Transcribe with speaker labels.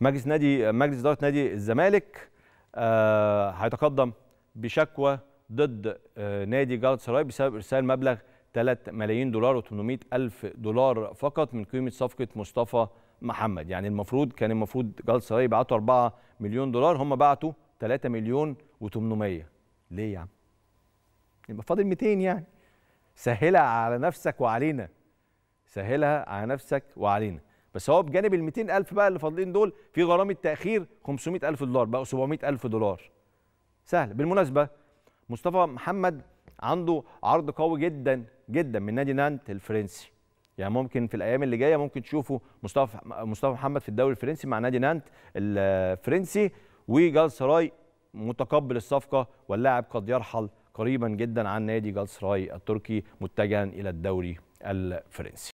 Speaker 1: مجلس نادي مجلس اداره نادي الزمالك آه، هيتقدم بشكوى ضد آه، نادي جالت سراي بسبب ارسال مبلغ 3 ملايين دولار و800 الف دولار فقط من قيمه صفقه مصطفى محمد يعني المفروض كان المفروض جالت سراي يبعتوا 4 مليون دولار هم بعتوا 3 مليون و800 ليه يا عم يبقى فاضل 200 يعني سهلها على نفسك وعلينا سهلها على نفسك وعلينا بس هو بجانب ال 200000 بقى اللي فاضلين دول في غرامه تاخير 500000 دولار بقوا 700000 دولار سهل بالمناسبه مصطفى محمد عنده عرض قوي جدا جدا من نادي نانت الفرنسي يعني ممكن في الايام اللي جايه ممكن تشوفوا مصطفى مصطفى محمد في الدوري الفرنسي مع نادي نانت الفرنسي سراي متقبل الصفقه واللاعب قد يرحل قريبا جدا عن نادي جالسراي التركي متجها الى الدوري الفرنسي